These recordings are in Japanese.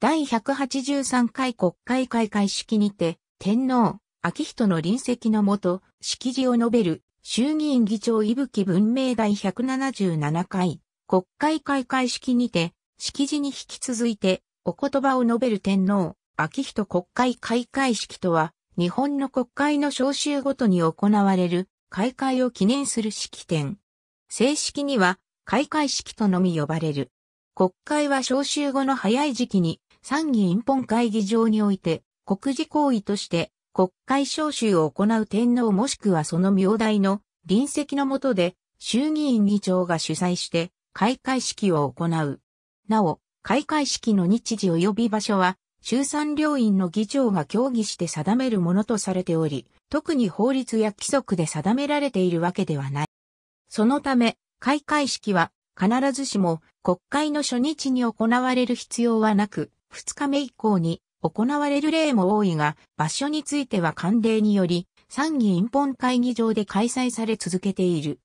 第183回国会開会式にて、天皇、秋人の臨席のもと、式辞を述べる、衆議院議長伊吹文明第177回、国会開会式にて、式辞に引き続いて、お言葉を述べる天皇、秋人国会開会式とは、日本の国会の召集ごとに行われる、開会を記念する式典。正式には、開会式とのみ呼ばれる。国会は召集後の早い時期に参議院本会議場において、国事行為として国会召集を行う天皇もしくはその名代の臨席の下で衆議院議長が主催して開会式を行う。なお、開会式の日時及び場所は衆参両院の議長が協議して定めるものとされており、特に法律や規則で定められているわけではない。そのため、開会式は必ずしも国会の初日に行われる必要はなく、2日目以降に行われる例も多いが、場所については慣例により、参議院本会議場で開催され続けている。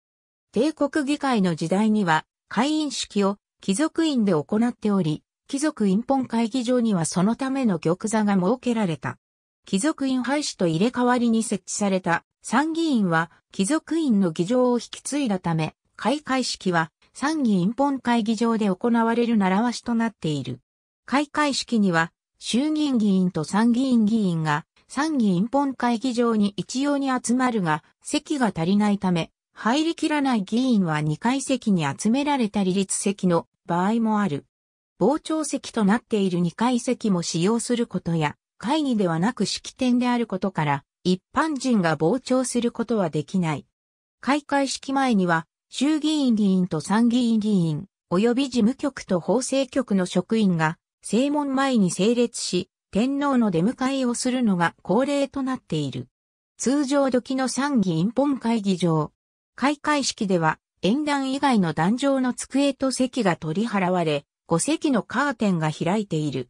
帝国議会の時代には、会員式を貴族院で行っており、貴族院本会議場にはそのための玉座が設けられた。貴族院廃止と入れ替わりに設置された参議院は貴族院の議場を引き継いだため、開会式は参議院本会議場で行われる習わしとなっている。開会式には、衆議院議員と参議院議員が、参議院本会議場に一様に集まるが、席が足りないため、入りきらない議員は2階席に集められた離立席の場合もある。傍聴席となっている2階席も使用することや、会議ではなく式典であることから、一般人が傍聴することはできない。開会式前には、衆議院議員と参議院議員、及び事務局と法制局の職員が、正門前に整列し、天皇の出迎えをするのが恒例となっている。通常時の参議院本会議場。開会式では、演壇以外の壇上の机と席が取り払われ、5席のカーテンが開いている。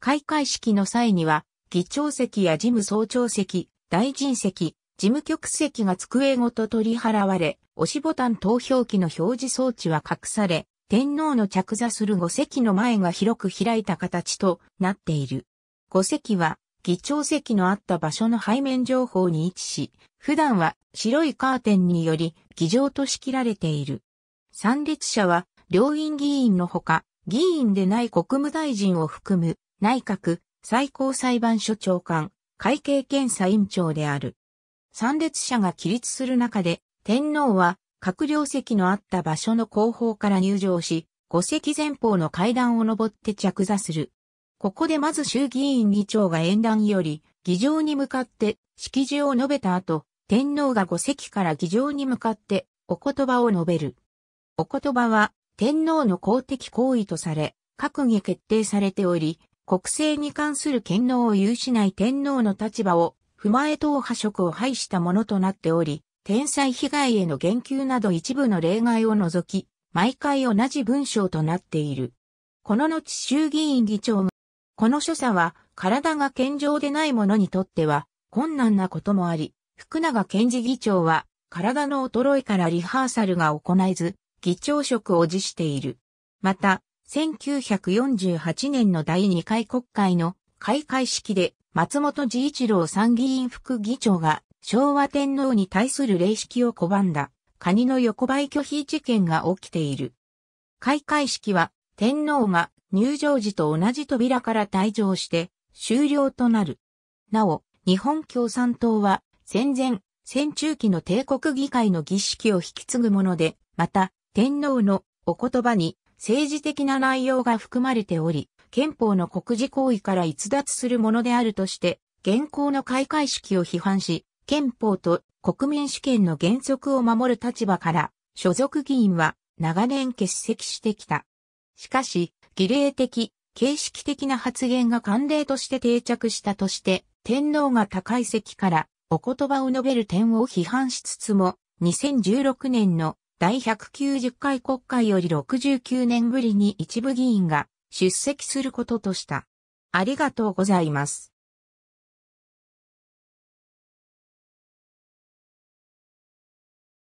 開会式の際には、議長席や事務総長席、大臣席、事務局席が机ごと取り払われ、押しボタン投票機の表示装置は隠され、天皇の着座する五席の前が広く開いた形となっている。五席は、議長席のあった場所の背面情報に位置し、普段は白いカーテンにより議場と仕切られている。参列者は、両院議員のほか、議員でない国務大臣を含む、内閣、最高裁判所長官、会計検査委員長である。参列者が起立する中で、天皇は閣僚席のあった場所の後方から入場し、5席前方の階段を登って着座する。ここでまず衆議院議長が演壇より、議場に向かって、式辞を述べた後、天皇が5席から議場に向かって、お言葉を述べる。お言葉は、天皇の公的行為とされ、閣議決定されており、国政に関する権能を有しない天皇の立場を、踏まえ党派職を廃したものとなっており、天災被害への言及など一部の例外を除き、毎回同じ文章となっている。この後衆議院議長が、この所作は体が健常でない者にとっては困難なこともあり、福永健治議長は体の衰えからリハーサルが行えず、議長職を辞している。また、1948年の第2回国会の開会式で松本治一郎参議院副議長が昭和天皇に対する礼式を拒んだ、カニの横ばい拒否事件が起きている。開会式は、天皇が入場時と同じ扉から退場して終了となる。なお、日本共産党は戦前、戦中期の帝国議会の儀式を引き継ぐもので、また、天皇のお言葉に政治的な内容が含まれており、憲法の国事行為から逸脱するものであるとして、現行の開会式を批判し、憲法と国民主権の原則を守る立場から、所属議員は長年欠席してきた。しかし、儀礼的、形式的な発言が慣例として定着したとして、天皇が高い席からお言葉を述べる点を批判しつつも、2016年の第190回国会より69年ぶりに一部議員が出席することとした。ありがとうございます。